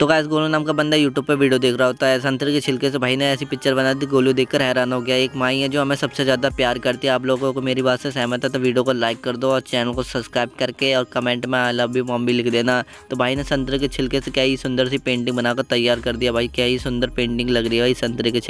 तो गैस गोलू नाम का बंदा यूट्यूब पे वीडियो देख रहा होता है संतरे के छिलके से भाई ने ऐसी पिक्चर बना दी गोलू देखकर हैरान हो गया एक माई है जो हमें सबसे ज़्यादा प्यार करती है आप लोगों को मेरी बात से सहमत है तो वीडियो को लाइक कर दो और चैनल को सब्सक्राइब करके और कमेंट में आई लव यू मॉम लिख देना तो भाई ने संतरे के छिलके से क्या ही सुंदर सी पेंटिंग बनाकर तैयार कर दिया भाई क्या ही सुंदर पेंटिंग लग रही है भाई संतरे के छिलके